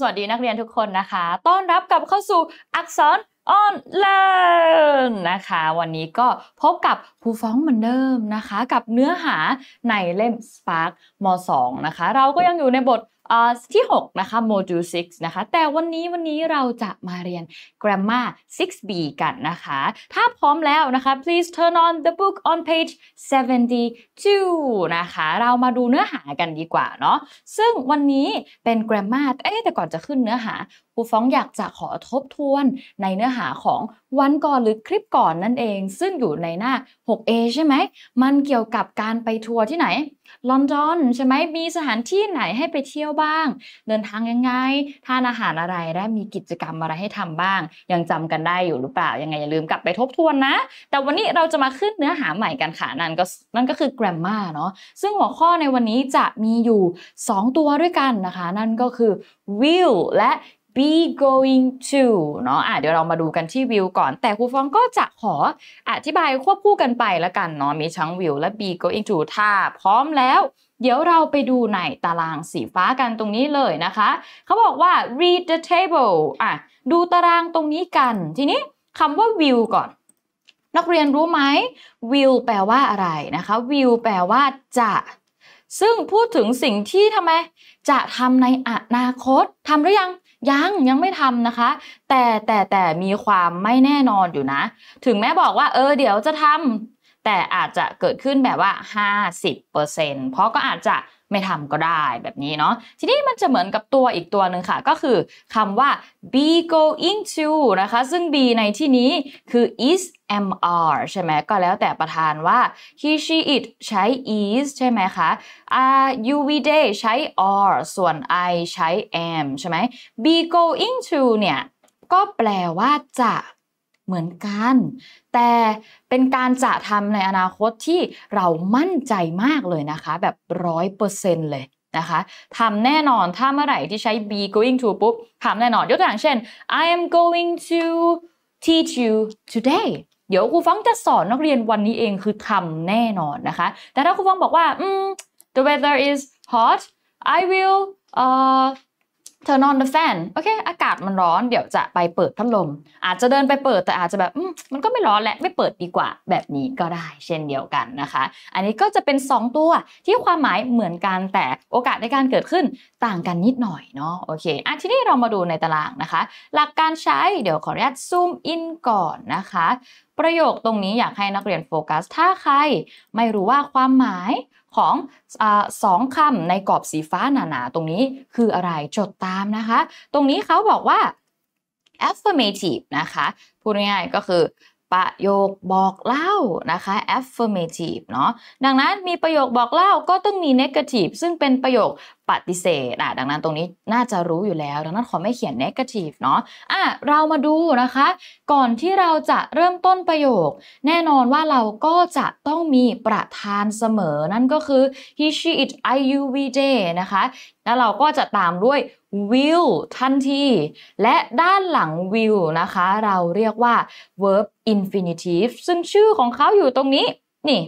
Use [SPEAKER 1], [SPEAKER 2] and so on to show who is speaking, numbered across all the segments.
[SPEAKER 1] สวัสดีนักเรียนทุกคนนะคะ ต้อนรับกลับเข้าสู่อักษรออนไลน์นะคะ วันนี้ก็พบกับผู้ฟ้องเหมือนเดิมนะคะ กับเนื้อหาในเล่ม Spark ม .2 นะคะ เราก็ยังอยู่ในบทที่ 6 นะคะ module 6นะคะ แต่วันนี้วันนี้เราจะมาเรียน grammar 6b กันนะคะ ถ้าพร้อมแล้วนะคะ please turn on the book on page 72 นะคะ เรามาดูเนื้อหากันดีกว่าเนาะซึ่งวันนี้เป็น grammar เอ๊แต่ก่อนจะขึ้นเนื้อหาผู้ฟ้องอยากจะขอทบทวนในเนื้อหาของวันก่อนหรือคลิปก่อนนั่นเอง ซึ่งอยู่ในหน้า 6A ใช่ไหมมันเกี่ยวกับการไปทัวร์ที่ไหนลอนดอนใช่ไหมมีสถานที่ไหนให้ไปเที่ยวบ้าง เดินทางยังไงทานอาหารอะไรและมีกิจกรรมอะไรให้ทำบ้าง ยังจำกันได้อยู่หรือเปล่ายังไงอย่าลืมกลับไปทบทวนนะ แต่วันนี้เราจะมาขึ้นเนื้อหาใหม่กันค่ะนั่นก็นั่นก็คือ grammar เนาะซึ่งหัวข้อในวันนี้จะมีอยู่ 2 ตัวด้วยกันนะคะ นั่นก็คือ will และ be going to เนาะอ่ะเดี๋ยวเรามาดูกันที่วิวก่อน แต่ครูฟองก็จะขออธิบายควบคู่กันไปละกันเนาะมีชั้งวิวและ be going to ถ้าพร้อมแล้ว เดี๋ยวเราไปดูในตารางสีฟ้ากันตรงนี้เลยนะคะ เขาบอกว่า read the table อ่ะดูตารางตรงนี้กัน ทีนี้คำว่าวิวก่อน นักเรียนรู้ไหมวิวแปลว่าอะไรนะคะวิวแปลว่าจะ ซึ่งพูดถึงสิ่งที่ทำไม จะทำในอนาคตทำหรือยังยัง ยังไม่ทำนะคะ แต่แต่แต่มีความไม่แน่นอนอยู่นะ ถึงแม้บอกว่าเออเดี๋ยวจะทำ แต่อาจจะเกิดขึ้นแบบว่า 50%เพราะก็อาจจะไม่ทำก็ได้แบบนี้เนาะทีนี้มันจะเหมือนกับตัวอีกตัวหนึ่งค่ะ ก็คือคำว่า be going to นะคะ ซึ่ง be ในที่นี้คือ is am are ใช่ไหมก็แล้วแต่ประธานว่า he she it ใช้ is ใช่ไหมคะ are you we they ใช้ are ส่วน I ใช้ am ใช่ไหม be going to เนี่ย ก็แปลว่าจะเหมือนกัน แต่เป็นการจะทำในอนาคตที่เรามั่นใจมากเลยนะคะแบบร้อยเปอร์เซ็นต์เลยนะคะทำแน่นอนถ้าเมื่อไหร่ที่ใช้ be going to ปุ๊บทำแน่นอน ยกตัวอย่างเช่น I am going to teach you today เดี๋ยวครูฟังจะสอนนักเรียนวันนี้เองคือทำแน่นอนนะคะ แต่ถ้าครูฟังบอกว่า the weather is hot I will uh, turn on the fan โอเคอากาศมันร้อนเดี๋ยวจะไปเปิดพัดลม อาจจะเดินไปเปิดแต่อาจจะแบบมันก็ไม่ร้อนแหละไม่เปิดดีกว่า แบบนี้ก็ได้เช่นเดียวกันนะคะ อันนี้ก็จะเป็น 2 ตัวที่ความหมายเหมือนกันแต่โอกาสในการเกิดขึ้นต่างกันนิดหน่อยเนาะโอเคอ่ะทีนี้เรามาดูในตารางนะคะ หลักการใช้เดี๋ยวขออนุญาตซูมอินก่อนนะคะประโยคตรงนี้อยากให้นักเรียนโฟกัส ถ้าใครไม่รู้ว่าความหมายของอสองคำในกรอบสีฟ้าหนาๆตรงนี้คืออะไรจดตามนะคะ ตรงนี้เขาบอกว่า affirmative นะคะ พูดง่ายๆก็คือประโยคบอกเล่านะคะ affirmative เนาะดังนั้นมีประโยคบอกเล่าก็ต้องมี negative ซึ่งเป็นประโยคปฏิเสธอ่ะดังนั้นตรงนี้น่าจะรู้อยู่แล้วดังนั้นขอไม่เขียนเนกาทีฟเนาะอ่ะ เรามาดูนะคะ ก่อนที่เราจะเริ่มต้นประโยค แน่นอนว่าเราก็จะต้องมีประธานเสมอ นั่นก็คือ he she it I you we they นะคะ แล้วเราก็จะตามด้วย will ทันที และด้านหลัง will นะคะ เราเรียกว่า verb infinitive ซึ่งชื่อของเขาอยู่ตรงนี้ นี่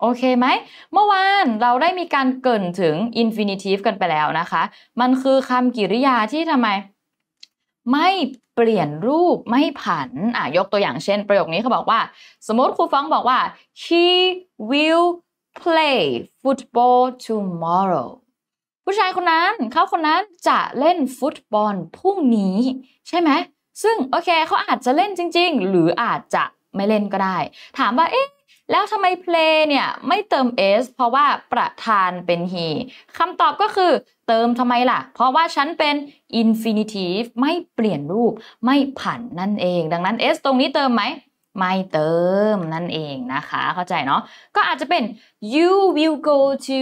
[SPEAKER 1] โอเคไหมเมื่อวานเราได้มีการเกินถึง infinitive กันไปแล้วนะคะ มันคือคำกริยาที่ทำไม ไม่เปลี่ยนรูปไม่ผันอ่ะยกตัวอย่างเช่นประโยคนี้เขาบอกว่า สมมติครูฟ้องบอกว่า he will play football tomorrow ผู้ชายคนนั้นเขาคนนั้นจะเล่นฟุตบอลพรุ่งนี้ ใช่ไหม ซึ่งโอเคเขาอาจจะเล่นจริงๆ หรืออาจจะไม่เล่นก็ได้ ถามว่าเอ๊ะแล้วทำไม play เนี่ย ไม่เติม s เพราะว่าประธานเป็น he คำตอบก็คือเติมทำไมล่ะ เพราะว่าฉันเป็น infinitive ไม่เปลี่ยนรูป ไม่ผันนั่นเอง ดังนั้น s ตรงนี้เติมไหม ไม่เติมนั่นเองนะคะ เข้าใจเนาะ ก็อาจจะเป็น you will go to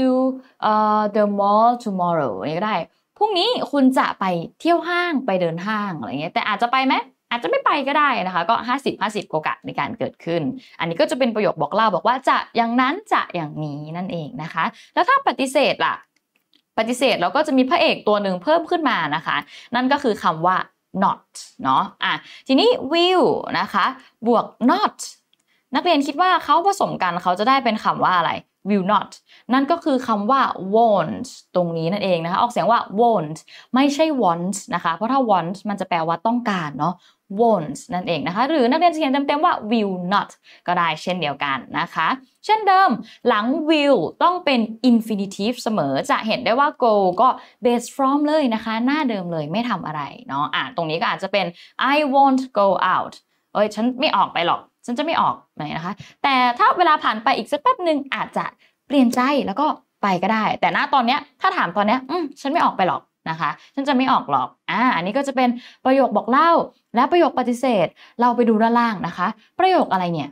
[SPEAKER 1] uh, the mall tomorrow ก็ได้ พรุ่งนี้คุณจะไปเที่ยวห้าง ไปเดินห้างอะไรเงี้ย แต่อาจจะไปไหมอาจจะไม่ไปก็ได้นะคะก็ 50 50 โอกาสในการเกิดขึ้น อันนี้ก็จะเป็นประโยคบอกเล่าบอกว่าจะอย่างนั้นจะอย่างนี้ นั่นเองนะคะ แล้วถ้าปฏิเสธล่ะ ปฏิเสธเราก็จะมีพระเอกตัวหนึ่งเพิ่มขึ้นมานะคะ นั่นก็คือคำว่า not เนาะอ่ะทีนี้ will นะคะ บวก not นักเรียนคิดว่าเขาผสมกันเขาจะได้เป็นคำว่าอะไร will not นั่นก็คือคำว่า won't ตรงนี้นั่นเองนะคะ ออกเสียงว่า won't ไม่ใช่ want นะคะ เพราะถ้า want มันจะแปลว่าต้องการเนาะ won't นั่นเองนะคะ หรือนักเรียนจะเขียนเต็มๆว่า will not ก็ได้เช่นเดียวกันนะคะ เช่นเดิมหลัง will ต้องเป็น infinitive เสมอจะเห็นได้ว่า go ก็ base from เลยนะคะ หน้าเดิมเลยไม่ทำอะไรเนาะอ่ะตรงนี้ก็อาจจะเป็น I won't go out เอ้ยฉันไม่ออกไปหรอกฉันจะไม่ออกไหนะคะ แต่ถ้าเวลาผ่านไปอีกสักแป๊บหนึ่งอาจจะเปลี่ยนใจแล้วก็ไปก็ได้ แต่ณตอนเนี้ยถ้าถามตอนเนี้ยอืมฉันไม่ออกไปหรอกนะคะ ฉันจะไม่ออกหรอกอ่าอันนี้ก็จะเป็นประโยคบอกเล่าและประโยคปฏิเสธ เราไปดูด้านล่างนะคะ ประโยคอะไรเนี่ย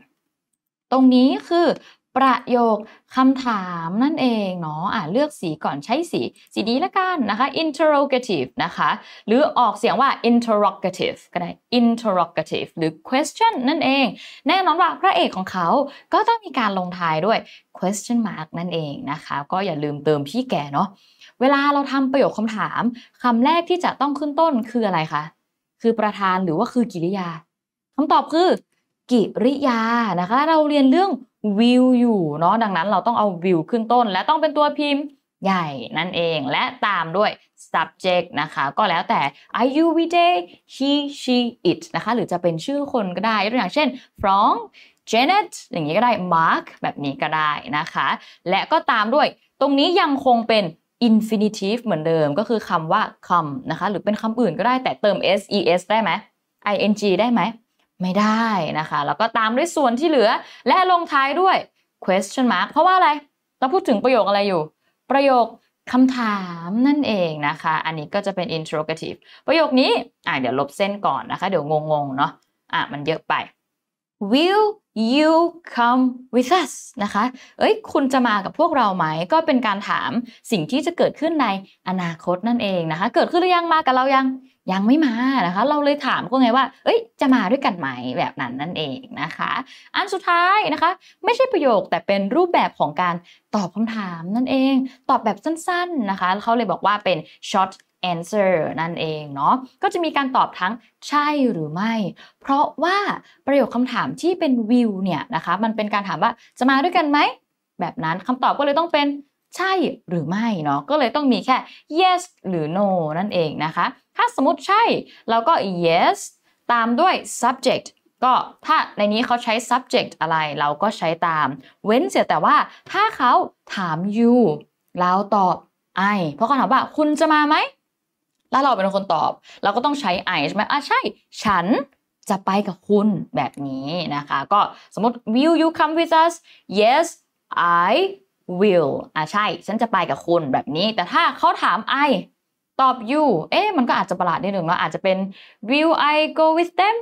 [SPEAKER 1] ตรงนี้คือประโยคคำถามนั่นเองเนาะอ่ะเลือกสีก่อนใช้สี สีนี้ละกันนะคะ interrogative นะคะ หรือออกเสียงว่า interrogative ก็ได้ interrogative หรือ question นั่นเอง แน่นอนว่าพระเอกของเขาก็ต้องมีการลงท้ายด้วย question mark นั่นเองนะคะ ก็อย่าลืมเติมพี่แกเนาะเวลาเราทำประโยคคำถามคำแรกที่จะต้องขึ้นต้นคืออะไรคะ คือประธานหรือว่าคือกิริยาคำตอบคือกิริยานะคะ เราเรียนเรื่องวิวอยู่เนาะดังนั้นเราต้องเอาวิวขึ้นต้น และต้องเป็นตัวพิมพ์ใหญ่นั่นเองและตามด้วย subject นะคะ ก็แล้วแต่ are you w i t h a y he she it นะคะ หรือจะเป็นชื่อคนก็ได้ตัวอย่างเช่น from Janet อย่างนี้ก็ได้ Mark แบบนี้ก็ได้นะคะ และก็ตามด้วย ตรงนี้ยังคงเป็น infinitive เหมือนเดิมก็คือคำว่า come นะคะหรือเป็นคำอื่นก็ได้แต่เติม ses ได้ไหม ing ได้ไหมไม่ได้นะคะ แล้วก็ตามด้วยส่วนที่เหลือและลงท้ายด้วย question mark เพราะว่าอะไร เราพูดถึงประโยคอะไรอยู่ ประโยคคำถามนั่นเองนะคะ อันนี้ก็จะเป็น interrogative ประโยคนี้อ่ะเดี๋ยวลบเส้นก่อนนะคะ เดี๋ยวงงๆเนาะอ่ะมันเยอะไป will you come with us นะคะเอ้ยคุณจะมากับพวกเราไหม ก็เป็นการถามสิ่งที่จะเกิดขึ้นในอนาคตนั่นเองนะคะ เกิดขึ้นหรือยังมากับเรายังยังไม่มานะคะ เราเลยถามก็ไงว่า เอ้ย จะมาด้วยกันไหมแบบนั้นนั่นเองนะคะ อันสุดท้ายนะคะ ไม่ใช่ประโยคแต่เป็นรูปแบบของการตอบคำถามนั่นเอง ตอบแบบสั้น ๆนะคะ เขาเลยบอกว่าเป็น short answer นั่นเองเนาะ ก็จะมีการตอบทั้งใช่หรือไม่ เพราะว่าประโยคคำถามที่เป็น i l l เนี่ยนะคะ มันเป็นการถามว่าจะมาด้วยกันไหม แบบนั้นคำตอบก็เลยต้องเป็นใช่หรือไม่เนาะ ก็เลยต้องมีแค่ yes หรือ no นั่นเองนะคะถ้าสมมติใช่เราก็ yes ตามด้วย subject ก็ถ้าในนี้เขาใช้ subject อะไร เราก็ใช้ตาม เว้นเสียแต่ว่าถ้าเขาถาม you เราตอบ I เพราะเขาถามว่า คุณจะมาไหม แล้วเราเป็นคนตอบ เราก็ต้องใช้ I ใช่ไหมอ่ะ ใช่ ฉันจะไปกับคุณแบบนี้นะคะก็สมมติ will you come with us yes I will อ่ะ ใช่ ฉันจะไปกับคุณแบบนี้ แต่ถ้าเขาถาม I ตอบ you เอ๊ะมันก็อาจจะประหลาดนิดหนึ่งเนาะอาจจะเป็น will I go with them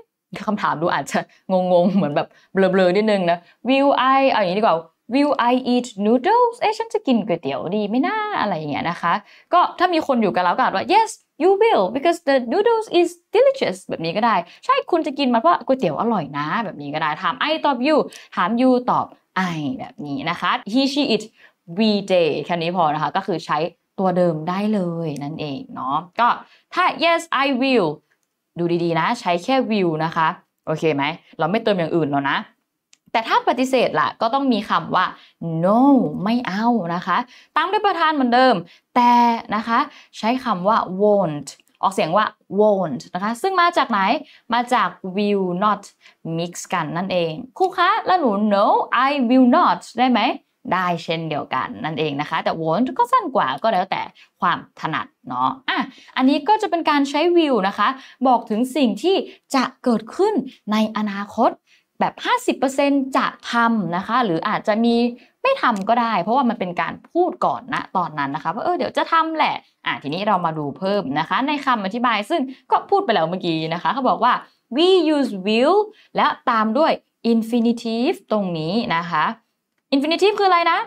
[SPEAKER 1] คำถามดูอาจจะงงๆ เหมือนแบบเบลอๆนิดนึงนะ will I เอาอย่างนี้ดีกว่า will I eat noodles เอ๊ะฉันจะกินก๋วยเตี๋ยวดีไม่น่าอะไรอย่างเงี้ยนะคะ ก็ถ้ามีคนอยู่กับเราก็อาจว่า yes you will because the noodles is delicious แบบนี้ก็ได้ ใช่คุณจะกินมันเพราะก๋วยเตี๋ยวอร่อยนะ แบบนี้ก็ได้ ถาม I ตอบ you ถาม you ตอบ I แบบนี้นะคะ he she it we day แค่นี้พอนะคะก็คือใช้ตัวเดิมได้เลยนั่นเองเนาะก็ถ้า yes I will ดูดีๆนะ ใช้แค่ will นะคะ โอเคไหม เราไม่เติมอย่างอื่นแล้วนะ แต่ถ้าปฏิเสธละ่ะก็ต้องมีคำว่า no ไม่เอานะคะ ตามด้วยประธานเหมือนเดิม แต่นะคะใช้คำว่า won't ออกเสียงว่า won't นะคะ ซึ่งมาจากไหนมาจาก will not mix กันนั่นเองคู่คะ แล้วหนู no I will not ได้ไหมได้เช่นเดียวกันนั่นเองนะคะ แต่วนก็สั้นกว่าก็แล้วแต่ความถนัดเนาะอ่ะอันนี้ก็จะเป็นการใช้วิวนะคะ บอกถึงสิ่งที่จะเกิดขึ้นในอนาคตแบบ 50%จะทำนะคะ หรืออาจจะมีไม่ทำก็ได้ เพราะว่ามันเป็นการพูดก่อนนะตอนนั้นนะคะว่าเออเดี๋ยวจะทำแหละอ่ะทีนี้เรามาดูเพิ่มนะคะ ในคำอธิบายซึ่งก็พูดไปแล้วเมื่อกี้นะคะ เขาบอกว่า we use will และตามด้วย infinitive ตรงนี้นะคะ infinitive คืออะไรนะ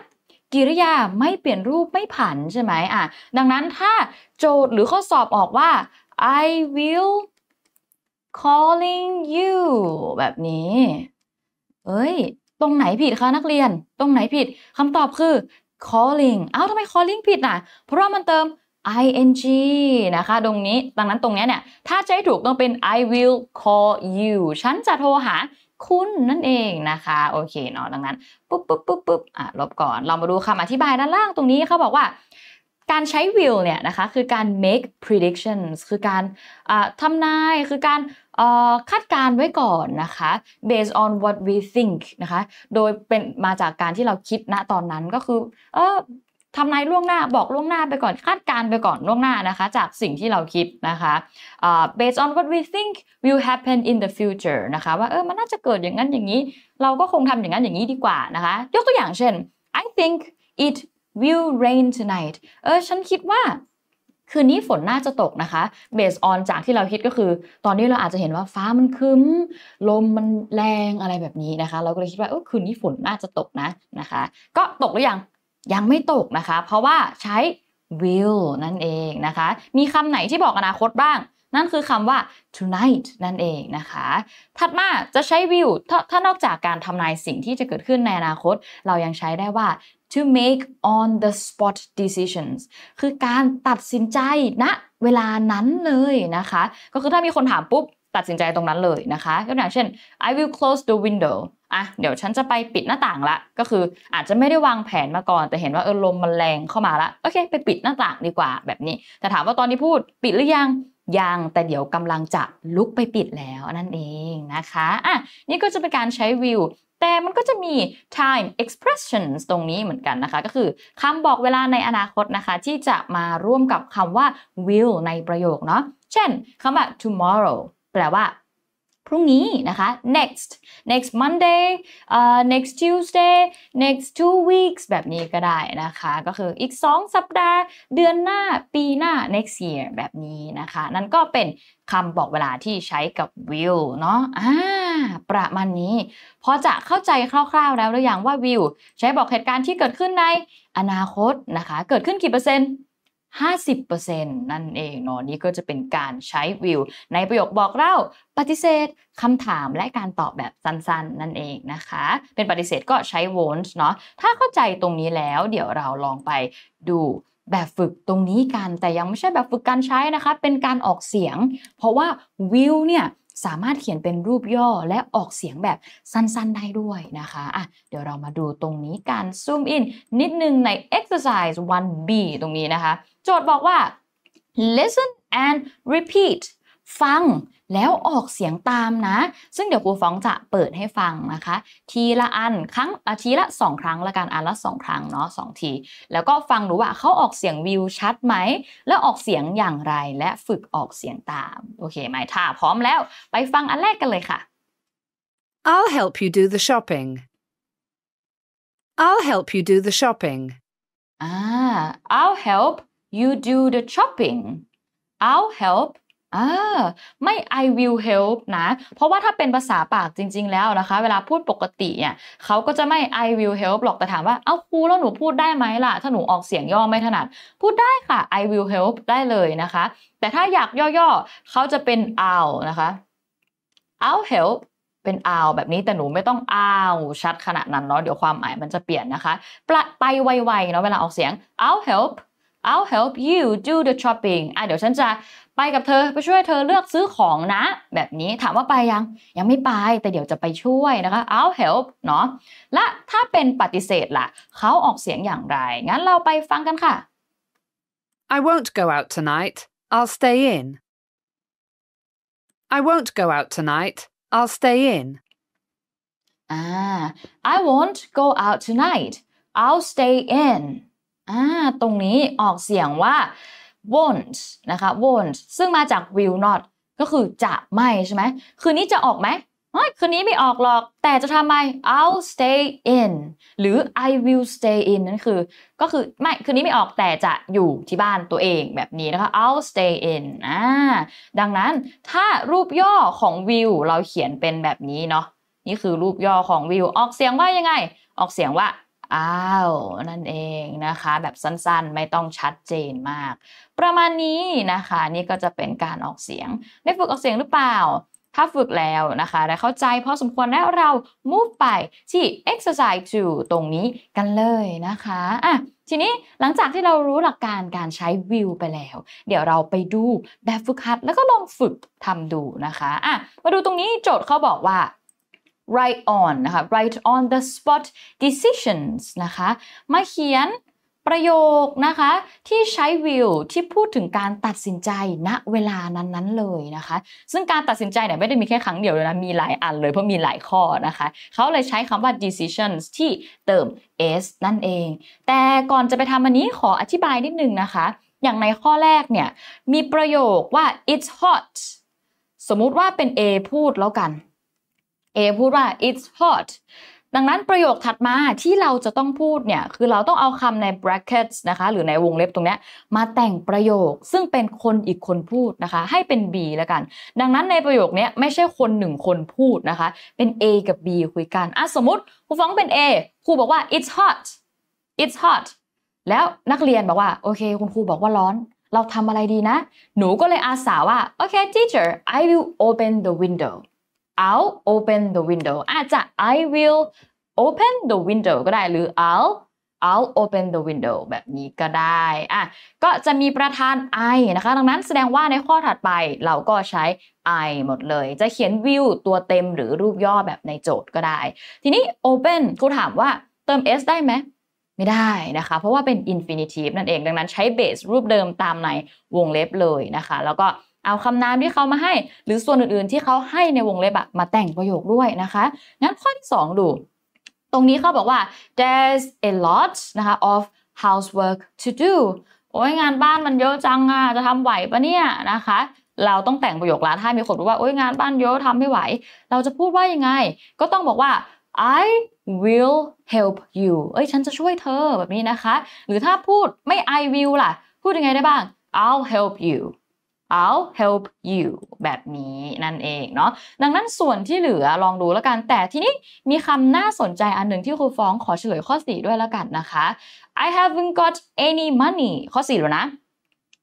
[SPEAKER 1] กิริยาไม่เปลี่ยนรูปไม่ผันใช่ไหมอ่ะดังนั้นถ้าโจทย์หรือข้อสอบออกว่า I will calling you แบบนี้ เอ้ย ตรงไหนผิดคะ นักเรียนตรงไหนผิดคำตอบคือ calling เอ้าทำไม calling ผิดน่ะเพราะมันเติม ing นะคะ ตรงนี้ดังนั้นตรงนี้เนี่ย ถ้าจะให้ถูกต้องเป็น I will call you ฉันจะโทรหาคุณนั่นเองนะคะ โอเคเนาะดังนั้น ปุ๊บปุ๊บปุ๊บปุ๊บอ่ะลบก่อนเรามาดูคำอธิบายด้านล่างตรงนี้เขาบอกว่า การใช้ will เนี่ยนะคะ คือการ make predictions คือการทำนาย คือการคาดการไว้ก่อนนะคะ based on what we think นะคะ โดยเป็นมาจากการที่เราคิดณตอนนั้นก็คือเออทำนายล่วงหน้าบอกล่วงหน้าไปก่อนคาดการไปก่อนล่วงหน้านะคะจากสิ่งที่เราคิดนะคะ uh, based on what we think will happen in the future นะคะว่าเออมันน่าจะเกิดอย่างนั้นอย่างนี้เราก็คงทำอย่างนั้นอย่างนี้ดีกว่านะคะ ยกตัวอย่างเช่น I think it will rain tonight เออฉันคิดว่าคืนนี้ฝนน่าจะตกนะคะ based on จากที่เราคิดก็คือตอนนี้เราอาจจะเห็นว่าฟ้ามันคืึ้มลมมันแรงอะไรแบบนี้นะคะ เราก็เลยคิดว่าเออคืนนี้ฝน น่าจะตกนะนะคะ ก็ตกหรือยังยังไม่ตกนะคะ เพราะว่าใช้ will นั่นเองนะคะ มีคำไหนที่บอกอนาคตบ้าง นั่นคือคำว่า tonight นั่นเองนะคะ ถัดมาจะใช้ will ถถ้านอกจากการทำนายสิ่งที่จะเกิดขึ้นในอนาคต เรายังใช้ได้ว่า to make on the spot decisions คือการตัดสินใจณนะเวลานั้นเลยนะคะ ก็คือถ้ามีคนถามปุ๊บตัดสินใจตรงนั้นเลยนะคะยกตัวอย่างเช่น I will close the window อ่ะเดี๋ยวฉันจะไปปิดหน้าต่างละก็คืออาจจะไม่ได้วางแผนมาก่อน แต่เห็นว่าเออลมมันแรงเข้ามาละโอเคไปปิดหน้าต่างดีกว่าแบบนี้ แต่ถามว่าตอนนี้พูดปิดหรือยัง ยัง แต่เดี๋ยวกำลังจะลุกไปปิดแล้ว นั่นเองนะคะอ่ะนี่ก็จะเป็นการใช้วิวแต่มันก็จะมี time expressions ตรงนี้เหมือนกันนะคะก็คือคำบอกเวลาในอนาคตนะคะที่จะมาร่วมกับคำว่า will ในประโยคเนาะเช่นคำว่า tomorrow แปลว่า พรุ่งนี้นะคะ next next Monday uh, next Tuesday next two weeks แบบนี้ก็ได้นะคะก็คืออีก 2 สัปดาห์เดือนหน้าปีหน้า next year แบบนี้นะคะ นั่นก็เป็นคำบอกเวลาที่ใช้กับ will เนาะอ่าประมาณนี้พอจะเข้าใจคร่าวๆแล้วหรือยังว่า will ใช้บอกเหตุการณ์ที่เกิดขึ้นในอนาคตนะคะ เกิดขึ้นกี่เปอร์เซ็นต์50%นั่นเองเนาะนี่ก็จะเป็นการใช้วิวในประโยคบอกเล่าปฏิเสธคำถามและการตอบแบบสั้นๆนั่นเองนะคะ เป็นปฏิเสธก็ใช้ won't เนาะถ้าเข้าใจตรงนี้แล้ว เดี๋ยวเราลองไปดูแบบฝึกตรงนี้กันแต่ยังไม่ใช่แบบฝึกการใช้นะคะ เป็นการออกเสียง เพราะว่าวิวเนี่ยสามารถเขียนเป็นรูปย่อและออกเสียงแบบสั้นๆได้ด้วยนะคะอ่ะเดี๋ยวเรามาดูตรงนี้การซูมอินนิดนึงใน exercise 1b ตรงนี้นะคะ โจทย์บอกว่า listen and repeat ฟังแล้วออกเสียงตามนะ ซึ่งเดี๋ยวครูฟ้องจะเปิดให้ฟังนะคะ ทีละอันครั้งอาทีละสองครั้งละกันอันละสองครั้ง เนาะสองที แล้วก็ฟังดูว่า เขาออกเสียงวิวชัดไหม แล้วออกเสียงอย่างไรและฝึกออกเสียงตาม โอเคไหมถ้าพร้อมแล้ว ไปฟังอันแรกกันเลยค่ะ I'll help you do the shopping I'll help you do the shopping อ่า I'll help you do the shopping I'll help อ่าไม่ I will help นะ เพราะว่าถ้าเป็นภาษาปากจริงๆแล้วนะคะ เวลาพูดปกติเนี่ยเขาก็จะไม่ I will help หรอก แต่ถามว่า เอ้าครูแล้วหนูพูดได้ไหมล่ะ ถ้าหนูออกเสียงย่อไม่ถนัด พูดได้ค่ะ I will help ได้เลยนะคะ แต่ถ้าอยากย่อๆ เขาจะเป็น I'll นะคะ I'll help เป็นอาวแบบนี้ แต่หนูไม่ต้องอ้าวชัดขนาดนั้นเนาะ เดี๋ยวความหมายมันจะเปลี่ยนนะคะไปไวๆ เนาะ เวลาออกเสียง I'll help I'll help you do the shopping อ่ะเดี๋ยวฉันจะไปกับเธอไปช่วยเธอเลือกซื้อของนะแบบนี้ถามว่าไปยัง ยังไม่ไปแต่เดี๋ยวจะไปช่วยนะคะ I'll help เนาะและถ้าเป็นปฏิเสธละ่ะเขาออกเสียงอย่างไร งั้นเราไปฟังกันค่ะ I won't go out tonight I'll stay in I won't go out tonight I'll stay in อ่า I won't go out tonight I'll stay in อ่าตรงนี้ออกเสียงว่า won't นะคะ won't ซึ่งมาจาก will not ก็คือจะไม่ ใช่ไหมคืนนี้จะออกไหมคืนนี้ไม่ออกหรอก แต่จะทำไม I'll stay in หรือ I will stay in นั่นคือก็คือไม่คืนนี้ไม่ออกแต่จะอยู่ที่บ้านตัวเองแบบนี้นะคะ I'll stay in อ่าดังนั้นถ้ารูปย่อของ will เราเขียนเป็นแบบนี้เนาะ นี่คือรูปย่อของ will ออกเสียงว่ายังไง ออกเสียงว่าอ้าว นั่นเองนะคะ แบบสั้น ๆ ไม่ต้องชัดเจนมาก ประมาณนี้นะคะ นี่ก็จะเป็นการออกเสียงได้ฝึกออกเสียงหรือเปล่า ถ้าฝึกแล้วนะคะได้เข้าใจพอสมควรแล้วเรา move ไปที่ exercise 2ตรงนี้กันเลยนะคะอ่ะทีนี้หลังจากที่เรารู้หลักการการใช้วิวไปแล้ว เดี๋ยวเราไปดูแบบฝึกหัด แล้วก็ลองฝึกทำดูนะคะอ่ะมาดูตรงนี้โจทย์เขาบอกว่า write on นะคะ write on the spot decisions นะคะ มาเขียนประโยคนะคะ ที่ใช้ will ที่พูดถึงการตัดสินใจณเวลานั้นๆเลยนะคะ ซึ่งการตัดสินใจเนี่ย ไม่ได้มีแค่ครั้งเดียวเลยนะ มีหลายอันเลยเพราะมีหลายข้อนะคะ เขาเลยใช้คำว่า decisions ที่เติม s นั่นเอง แต่ก่อนจะไปทำอันนี้ขออธิบายนิดนึงนะคะ อย่างในข้อแรกเนี่ย มีประโยคว่า it's hot สมมุติว่าเป็น A พูดแล้วกันเอพูดว่า it's hot ดังนั้นประโยคถัดมาที่เราจะต้องพูดเนี่ย คือเราต้องเอาคำใน brackets นะคะหรือในวงเล็บตรงนี้ มาแต่งประโยคซึ่งเป็นคนอีกคนพูดนะคะ ให้เป็น B แล้วกัน ดังนั้นในประโยคนี้ไม่ใช่คนหนึ่งคนพูดนะคะ เป็น A กับ B คุยกันอ่ะสมมติครูฟ้องเป็น A ครูบอกว่า it's hot it's hot แล้วนักเรียนบอกว่า โอเค คุณครูบอกว่าร้อน เราทำอะไรดีนะ หนูก็เลยอาสาว่าโอเค teacher I will open the window I'll open the window อาจจะ I will open the window ก็ได้ หรือ I'll I'll open the window แบบนี้ก็ได้ อ่ะก็จะมีประธาน I นะคะ ดังนั้นแสดงว่าในข้อถัดไปเราก็ใช้ I หมดเลย จะเขียน will ตัวเต็มหรือรูปย่อแบบในโจทย์ก็ได้ ทีนี้ open ครูถามว่าเติม s ได้ไหม ไม่ได้นะคะ เพราะว่าเป็น infinitive นั่นเอง ดังนั้นใช้ base รูปเดิมตามในวงเล็บเลยนะคะ แล้วก็เอาคำนามที่เขามาให้ หรือส่วนอื่นๆที่เขาให้ในวงเล็บอะมาแต่งประโยคด้วยนะคะงั้นข้อที่2ดู ตรงนี้เขาบอกว่า there's a lot นะคะ of housework to do โอ้ยงานบ้านมันเยอะจังอะจะทำไหวปะเนี่ยนะคะ เราต้องแต่งประโยคละ ถ้ามีคนบอกว่า โอ๊ยงานบ้านเยอะทำไม่ไหว เราจะพูดว่ายังไง ก็ต้องบอกว่า I will help you เอ้ย ฉันจะช่วยเธอแบบนี้นะคะ หรือถ้าพูดไม่ I will ล่ะพูดยังไงได้บ้าง I'll help you I'll help you แบบนี้นั่นเองเนาะดังนั้นส่วนที่เหลือลองดูแล้วกัน แต่ทีนี้มีคำน่าสนใจอันหนึ่งที่ครูฟ้องขอเฉลยข้อส่ด้วยแล้วกันนะคะ I haven't got any money ข้อ่แล้วนะ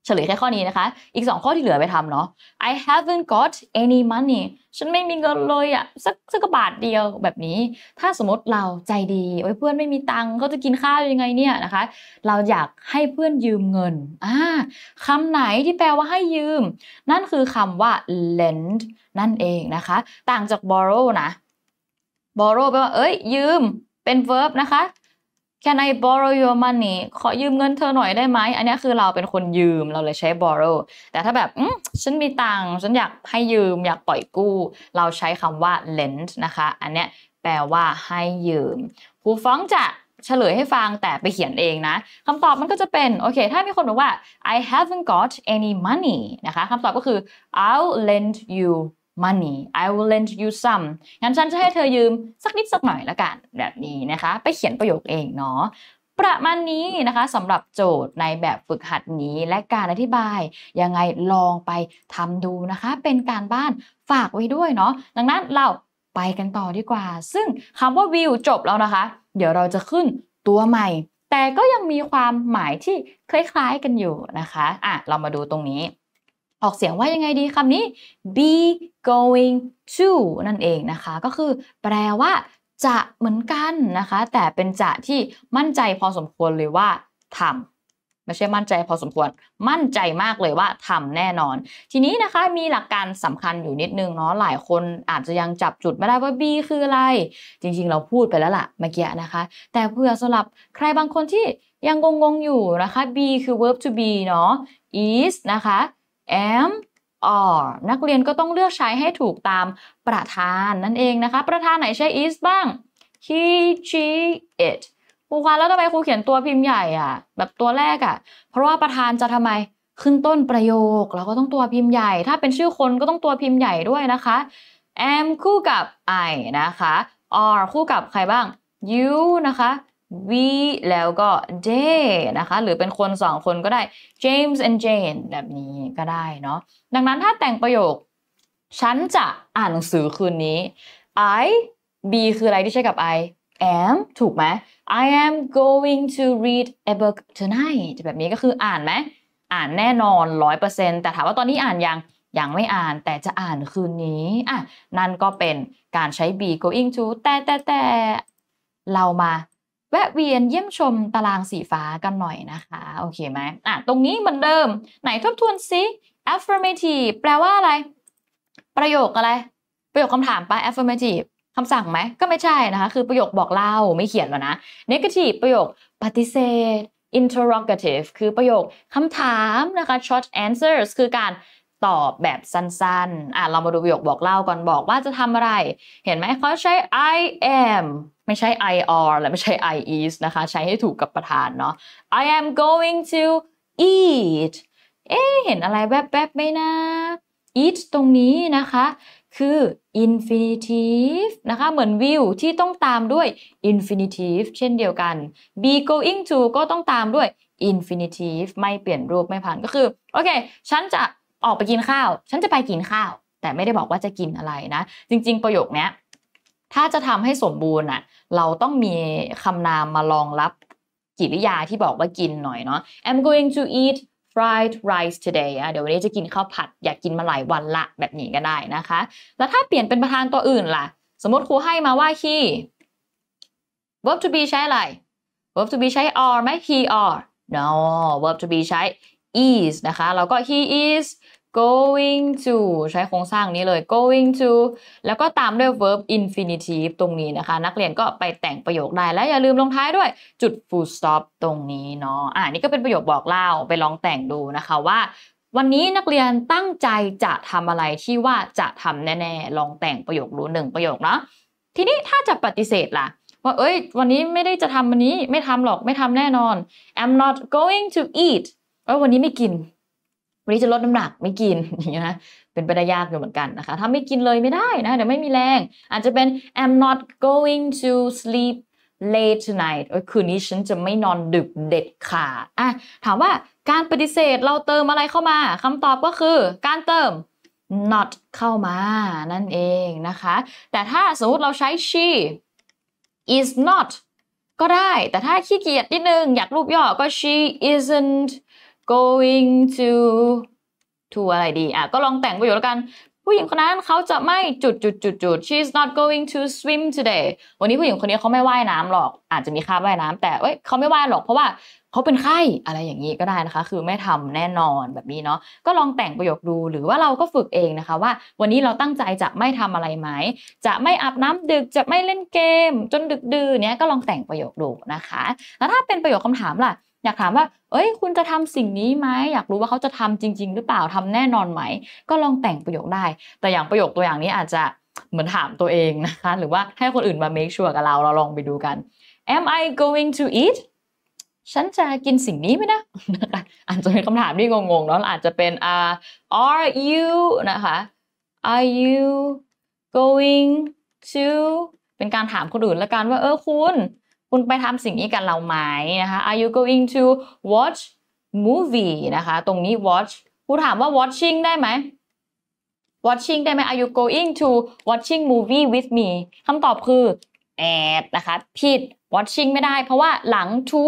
[SPEAKER 1] เฉลยแค่ข้อนี้นะคะ อีก 2 ข้อที่เหลือไปทำเนาะ I haven't got any money ฉันไม่มีเงินเลยอะสักสักบาทเดียวแบบนี้ ถ้าสมมติเราใจดีโอ้ยเพื่อนไม่มีตังค์เขาจะกินข้าวยังไงเนี่ยนะคะ เราอยากให้เพื่อนยืมเงินอ่าคำไหนที่แปลว่าให้ยืม นั่นคือคำว่า lend นั่นเองนะคะ ต่างจาก borrow นะ borrow แปลว่าเอ้ยยืม เป็น verb นะคะ can I borrow your money ขอยืมเงินเธอหน่อยได้ไหม อันนี้คือเราเป็นคนยืมเราเลยใช้ borrow แต่ถ้าแบบฉันมีตังค์ฉันอยากให้ยืมอยากปล่อยกู้ เราใช้คำว่า lend นะคะ อันนี้แปลว่าให้ยืมครูฟ้องจะเฉลยให้ฟังแต่ไปเขียนเองนะคำตอบมันก็จะเป็นโอเคถ้ามีคนบอกว่า I haven't got any money นะคะคำตอบก็คือ I'll lend you money I will lend you some งั้นฉันจะให้เธอยืมสักนิดสักหน่อยละกัน แบบนี้นะคะ ไปเขียนประโยคเองเนาะ ประมาณนี้นะคะสำหรับโจทย์ในแบบฝึกหัดนี้และการอธิบาย ยังไงลองไปทำดูนะคะ เป็นการบ้านฝากไว้ด้วยเนาะ ดังนั้นเราไปกันต่อดีกว่า ซึ่งคำว่า view จบแล้วนะคะ เดี๋ยวเราจะขึ้นตัวใหม่ แต่ก็ยังมีความหมายที่คล้าย ๆกันอยู่นะคะอ่ะเรามาดูตรงนี้ ออกเสียงว่ายังไงดีคำนี้ b e going to นั่นเองนะคะ ก็คือ แปลว่าจะเหมือนกันนะคะ แต่เป็นจะที่มั่นใจพอสมควรเลยว่าทำไม่ใช่มั่นใจพอสมควรมั่นใจมากเลยว่า ทำ แน่นอน ทีนี้นะคะมีหลักการสำคัญอยู่นิดนึงเนาะหลายคนอาจจะยังจับจุดไม่ได้ว่า B คืออะไร จริงๆเราพูดไปแล้วล่ะเมื่อกี้นะคะ แต่เพื่อสาหรับใครบางคนที่ยังงงๆอยู่นะคะ B คือ verb to be เนาะ is นะคะ am นักเรียนก็ต้องเลือกใช้ให้ถูกตามประธานนั่นเองนะคะ ประธานไหนใช้ is บ้าง he she it ครูคะแล้วทำไมครูเขียนตัวพิมพ์ใหญ่อะ่ะแบบตัวแรกอะ่ะ เพราะว่าประธานจะทำไมขึ้นต้นประโยค เราก็ต้องตัวพิมพ์ใหญ่ ถ้าเป็นชื่อคนก็ต้องตัวพิมพ์ใหญ่ด้วยนะคะ am คู่กับ I นะคะ or คู่กับใครบ้าง you นะคะ we แล้วก็ they นะคะ หรือเป็นคนสองคนก็ได้ James and Jane แบบนี้ก็ได้เนาะดังนั้นถ้าแต่งประโยค ฉันจะอ่านหนังสือคืนนี้ I be คืออะไรที่ใช้กับ I am ถูกไหม I am going to read a book tonight แบบนี้ก็คืออ่านไหม อ่านแน่นอนร้อยเปอร์เซ็นแต่ถามว่าตอนนี้อ่านยัง ยังไม่อ่านแต่จะอ่านคืนนี้อ่ะนั่นก็เป็นการใช้ be going to แต่แต่แต่เรามาแวะเวียน เยี่ยมชมตารางสีฟ้ากันหน่อยนะคะ โอเคไหมอ่ะตรงนี้เหมือนเดิม ไหนทบทวนซิ affirmative แปลว่าอะไร ประโยคอะไร ประโยคคำถามปะ affirmative คำสั่งไหมก็ไม่ใช่นะคะ คือประโยคบอกเล่าไม่เขียนแล้วนะ negative ประโยคปฏิเสธ interrogative คือประโยคคำถามนะคะ short answers คือการตอบ แบบสั้นๆ อ่ะเรามาดูประโยคบอกเล่า ก่อนบอกว่าจะทำอะไร เห็นไหมเขา ใช้ I am ไม่ใช่ I are และไม่ใช่ I is นะคะ ใช้ให้ถูกกับประธานเนาะ I am going to eat เอ๊เห็นอะไรแวบๆ ไหมนะ eat ตรงนี้นะคะคือ infinitive นะคะเหมือน will ที่ต้องตามด้วย infinitive เช่นเดียวกัน be going to ก็ต้องตามด้วย infinitive ไม่เปลี่ยนรูปไม่ผ่านก็คือ โอเค ฉันจะออกไปกินข้าว ฉันจะไปกินข้าว แต่ไม่ได้บอกว่าจะกินอะไรนะ จริง ๆ ประโยคนี้ถ้าจะทำให้สมบูรณ์อ่ะเราต้องมีคำนามมารองรับกิริยาที่บอกว่ากินหน่อยเนาะ I'm going to eat fried rice today อ่ะเดี๋ยววันนี้จะกินข้าวผัด อยากกินมาหลายวันละ แบบนี้ก็ได้นะคะ แล้วถ้าเปลี่ยนเป็นประธานตัวอื่นล่ะ สมมติครูให้มาว่า he verb to be ใช้อะไร verb to be ใช้ are ไหม he are no verb to be ใช้ is นะคะแล้วก็ he is going to ใช้โครงสร้างนี้เลย going to แล้วก็ตามด้วย verb infinitive ตรงนี้นะคะ นักเรียนก็ไปแต่งประโยคได้และอย่าลืมลงท้ายด้วย จุด full stop ตรงนี้เนาะอ่านี่ก็เป็นประโยคบอกเล่าไปลองแต่งดูนะคะว่า วันนี้นักเรียนตั้งใจจะทำอะไรที่ว่าจะทำแน่ๆลองแต่งประโยครู้หนึ่งประโยคเนาะทีนี้ถ้าจะปฏิเสธล่ะ ว่าเอ้ยวันนี้ไม่ได้จะทำวันนี้ไม่ทำหรอกไม่ทำแน่นอน I'm not going to eat เอ้ยวันนี้ไม่กินวันนี้จะลดน้ำหนักไม่กินอย่างเงี้ยนะเป็นไปได้ยากอยู่เหมือนกันนะคะถ้าไม่กินเลยไม่ได้นะเดี๋ยวไม่มีแรง อาจจะเป็น I'm not going to sleep late tonight คืนนี้ฉันจะไม่นอนดึกเด็ดขาดอ่ะ ถามว่าการปฏิเสธเราเติมอะไรเข้ามาคำตอบก็คือ การเติม not เข้ามา นั่นเองนะคะ แต่ถ้าสมมติเราใช้ she is not ก็ได้ แต่ถ้าขี้เกียจนิดนึงอยากรูปย่อก็ she isn't going to to อะไรดี อ่ะก็ลองแต่งประโยคแล้วกัน ผู้หญิงคนนั้นเขาจะไม่จุดจุดจุดจุด she's not going to swim today วันนี้ผู้หญิงคนนี้เขาไม่ว่ายน้ำหรอกอาจจะมีค่าว่ายน้ำ แต่เอ้ยเขาไม่ว่ายหรอกเพราะว่าเขาเป็นไข้อะไรอย่างนี้ก็ได้นะคะ คือไม่ทำแน่นอนแบบนี้เนาะก็ลองแต่งประโยคดูหรือว่าเราก็ฝึกเองนะคะว่า วันนี้เราตั้งใจจะไม่ทำอะไรไหม จะไม่อาบน้ำดึกจะไม่เล่นเกม จนดึกดื่นเนี้ยก็ลองแต่งประโยคดูนะคะแล้วถ้าเป็นประโยคคำถามล่ะอยากถามว่า เอ้ย คุณจะทำสิ่งนี้ไหม อยากรู้ว่าเขาจะทำจริง ๆ หรือเปล่าทำแน่นอนไหม ก็ลองแต่งประโยคได้ แต่อย่างประโยคตัวอย่างนี้อาจจะเหมือนถามตัวเองนะคะ หรือว่าให้คนอื่นมา make sure กับเรา เราลองไปดูกัน am I going to eat ฉันจะกินสิ่งนี้ไหมนะะอาจจะเป็นคำถามที่งงๆเนาะอาจจะเป็น uh, are you นะคะ are you going to เป็นการถามคนอื่นละกันว่า เออ คุณคุณไปทำสิ่งนี้กันเราไหมนะคะ Are you going to watch movie นะคะ ตรงนี้ watch ผู้ถามว่า watching ได้ไหม watching ได้ไหม Are you going to watching movie with me คำตอบคือ แอบนะคะผิด watching ไม่ได้ เพราะว่าหลัง to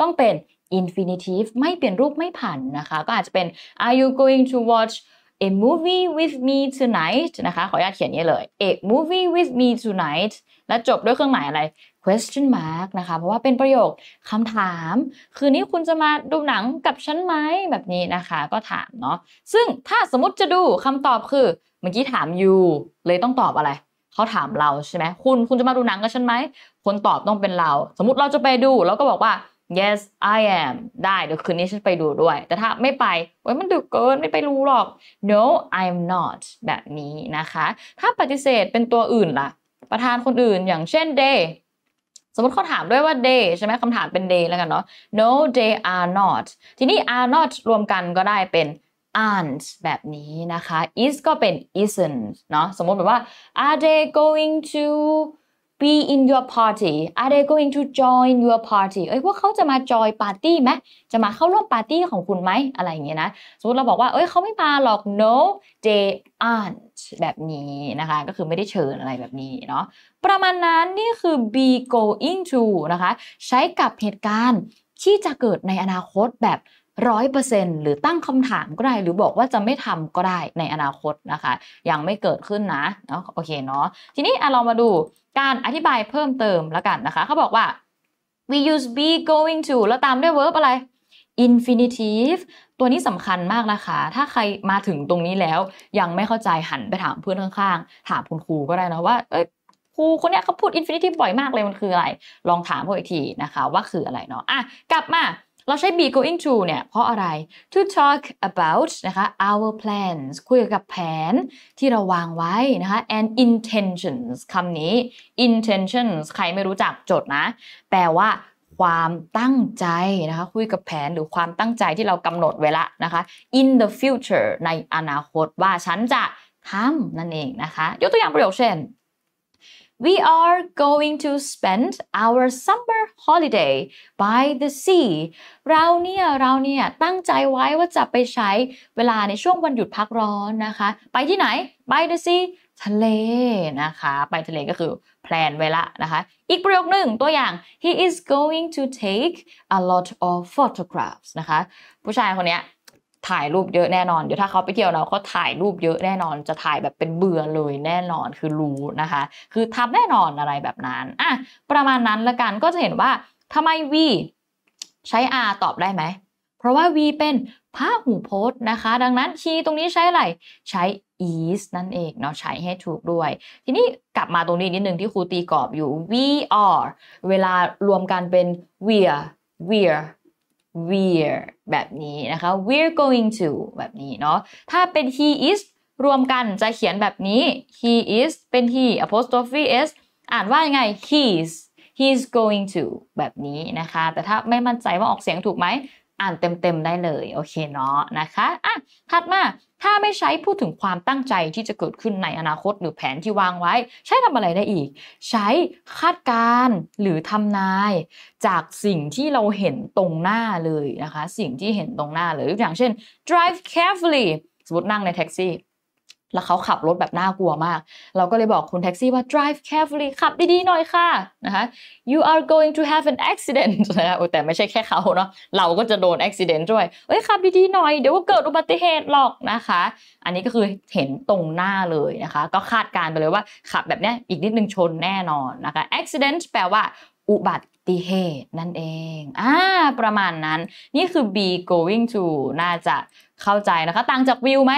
[SPEAKER 1] ต้องเป็น infinitive ไม่เปลี่ยนรูปไม่ผันนะคะ ก็อาจจะเป็น Are you going to watch a movie with me tonight นะคะขออนุญาตเขียนนี้เลย a movie with me tonight และจบด้วยเครื่องหมายอะไร question mark นะคะ เพราะว่าเป็นประโยคคำถาม คืนนี้คุณจะมาดูหนังกับฉันไหม แบบนี้นะคะ ก็ถามเนาะ ซึ่งถ้าสมมติจะดู คำตอบคือ เมื่อกี้ถาม you เลยต้องตอบอะไร เขาถามเราใช่ไหม คุณคุณจะมาดูหนังกับฉันไหม คนตอบต้องเป็นเรา สมมติเราจะไปดูแล้วก็บอกว่า yes I am ได้ เดี๋ยวคืนนี้ฉันไปดูด้วย แต่ถ้าไม่ไปโอ้ยมันดึกเกินไม่ไปรู้หรอก no I'm not แบบนี้นะคะ ถ้าปฏิเสธเป็นตัวอื่นละ่ะ ประธานคนอื่นอย่างเช่น they มมติเขาถามด้วยว่า they ใช่ไหมคำถามเป็น they แล้วกันเนาะ no they are not ทีนี้ are not รวมกันก็ได้เป็น aren't แบบนี้นะคะ is ก็เป็น isn't เนาะสมมติแบบว่า are they going to be in your party are they going to join your party เอ้ยว่าเขาจะมา join party ไหมจะมาเข้าร่วมปาร์ตี้ของคุณไหมอะไรอย่างเงี้ยนะ สมมติเราบอกว่าเอ้ยเขาไม่มาหรอก no they aren't แบบนี้นะคะ ก็คือไม่ได้เชิญอะไรแบบนี้เนาะประมาณนั้นนี่คือ be going to นะคะ ใช้กับเหตุการณ์ที่จะเกิดในอนาคตแบบร้อยเปอร์เซ็นหรือตั้งคำถามก็ได้ หรือบอกว่าจะไม่ทำก็ได้ในอนาคตนะคะ ยังไม่เกิดขึ้นนะเนาะโอเคเนาะ ทีนี้เรามาดูการอธิบายเพิ่มเติมแล้วกันนะคะ เขาบอกว่า we use be going to แล้วตามด้วย verb อะไร infinitive ตัวนี้สำคัญมากนะคะ ถ้าใครมาถึงตรงนี้แล้ว ยังไม่เข้าใจหันไปถามเพื่อนข้างๆ ถามคุณครูก็ได้นะว่าครูคนเนี้ยเขาพูดอินฟินิทีฟบ่อยมากเลยมันคืออะไร ลองถามเขาอีกทีนะคะ ว่าคืออะไรเนาะอ่ะกลับมา เราใช้ be going to เนี่ย เพราะอะไร to talk about นะคะ our plans คุยกับแผนที่เราวางไว้นะคะ and intentions คำนี้ intentions ใครไม่รู้จักจดนะ แปลว่าความตั้งใจนะคะ คุยกับแผนหรือความตั้งใจที่เรากำหนดไว้ละนะคะ in the future ในอนาคตว่าฉันจะทำนั่นเองนะคะ ยกตัวอย่างประโยคเช่น We are going to spend our summer holiday by the sea เราเนี่ย เราเนี่ยตั้งใจไว้ว่าจะไปใช้เวลาในช่วงวันหยุดพักร้อนนะคะ ไปที่ไหน by the sea ทะเลนะคะ ไปทะเลก็คือแพลนไว้ละนะคะ อีกประโยคหนึ่งตัวอย่าง he is going to take a lot of photographs นะคะ ผู้ชายคนนี้ถ่ายรูปเยอะแน่นอน เดี๋ยวถ้าเขาไปเที่ยวเราก็ถ่ายรูปเยอะแน่นอนจะถ่ายแบบเป็นเบื่อเลยแน่นอนคือรู้นะคะ คือทับแน่นอนอะไรแบบนั้น อ่ะ ประมาณนั้นละกันก็จะเห็นว่าทำไม V ใช้ R ตอบได้ไหม เพราะว่า V เป็นพระหูพจน์นะคะ ดังนั้นชีตรงนี้ใช้อะไรใช้ is นั่นเองเนาะ ใช้ให้ถูกด้วย ทีนี้กลับมาตรงนี้นิดนึงที่ครูตีกรอบอยู่ we are เวลารวมกันเป็น we're we're we're แบบนี้นะคะ we're going to แบบนี้เนาะถ้าเป็น he is รวมกันจะเขียนแบบนี้ he is เป็น he apostrophe s อ่านว่ายังไง he's he's going to แบบนี้นะคะ แต่ถ้าไม่มั่นใจว่าออกเสียงถูกไหมอ่านเต็ม ๆ ได้เลย โอเค เนาะ นะคะ อ่ะถัดมาถ้าไม่ใช้พูดถึงความตั้งใจที่จะเกิดขึ้นในอนาคตหรือแผนที่วางไว้ ใช้ทำอะไรได้อีก ใช้คาดการหรือทำนาย จากสิ่งที่เราเห็นตรงหน้าเลยนะคะ สิ่งที่เห็นตรงหน้าเลยอย่างเช่น drive carefully สมมตินั่งในแท็กซี่แล้วเขาขับรถแบบน่ากลัวมาก เราก็เลยบอกคุณแท็กซี่ว่า drive carefully ขับดีๆ หน่อยค่ะนะคะ you are going to have an accident นะคะแต่ไม่ใช่แค่เขาเนาะ เราก็จะโดน accident ด้วยเอ้ย ขับดีๆ หน่อย เดี๋ยวเกิดอุบัติเหตุหรอกนะคะ อันนี้ก็คือเห็นตรงหน้าเลยนะคะ ก็คาดการไปเลยว่าขับแบบนี้อีกนิดนึงชนแน่นอนนะคะ accident แปลว่าอุบัติเหตุนั่นเอง อ่าประมาณนั้น นี่คือ be going to น่าจะเข้าใจนะคะ ต่างจากวิวไหม